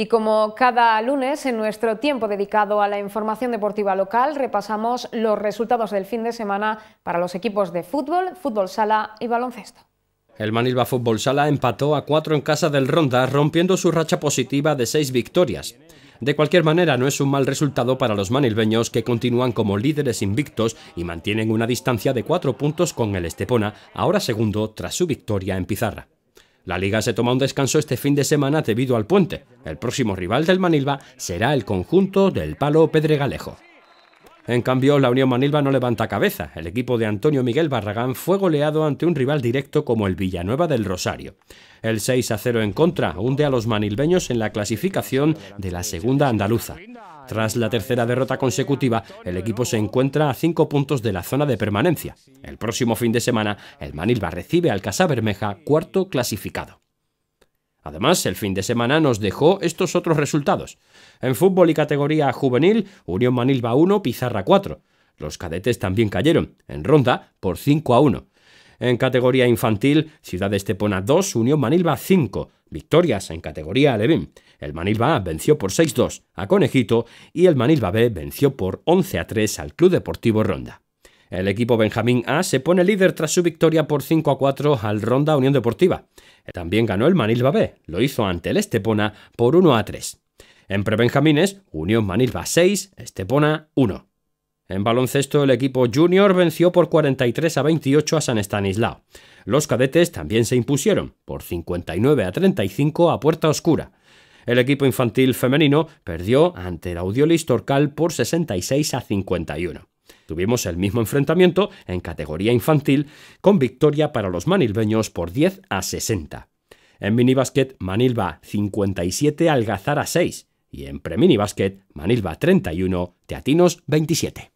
Y como cada lunes, en nuestro tiempo dedicado a la información deportiva local, repasamos los resultados del fin de semana para los equipos de fútbol, fútbol sala y baloncesto. El Manilva Fútbol Sala empató a cuatro en casa del Ronda, rompiendo su racha positiva de seis victorias. De cualquier manera, no es un mal resultado para los manilbeños que continúan como líderes invictos y mantienen una distancia de cuatro puntos con el Estepona, ahora segundo tras su victoria en Pizarra. La liga se toma un descanso este fin de semana debido al puente. El próximo rival del Manilva será el conjunto del Palo Pedregalejo. En cambio, la Unión Manilva no levanta cabeza. El equipo de Antonio Miguel Barragán fue goleado ante un rival directo como el Villanueva del Rosario. El 6 a 0 en contra hunde a los manilveños en la clasificación de la segunda andaluza. Tras la tercera derrota consecutiva, el equipo se encuentra a cinco puntos de la zona de permanencia. El próximo fin de semana, el Manilva recibe al Casa Bermeja, cuarto clasificado. Además, el fin de semana nos dejó estos otros resultados. En fútbol y categoría juvenil, Unión Manilva 1, Pizarra 4. Los cadetes también cayeron, en ronda, por 5 a 1. En categoría infantil, Ciudad Estepona 2, Unión Manilva 5 victorias en categoría Alevín. El Manilva A venció por 6-2 a Conejito y el Manilva B venció por 11-3 al Club Deportivo Ronda. El equipo Benjamín A se pone líder tras su victoria por 5 4 al Ronda Unión Deportiva. También ganó el Manilva B, lo hizo ante el Estepona por 1 3. En prebenjamines, Unión Manilva 6, Estepona 1. En baloncesto, el equipo junior venció por 43 a 28 a San Estanislao. Los cadetes también se impusieron por 59 a 35 a Puerta Oscura. El equipo infantil femenino perdió ante el Audiolis Torcal por 66 a 51. Tuvimos el mismo enfrentamiento en categoría infantil con victoria para los manilbeños por 10 a 60. En minibásquet, Manilva 57, Algazara 6. Y en preminibásquet, Manilva 31, Teatinos 27.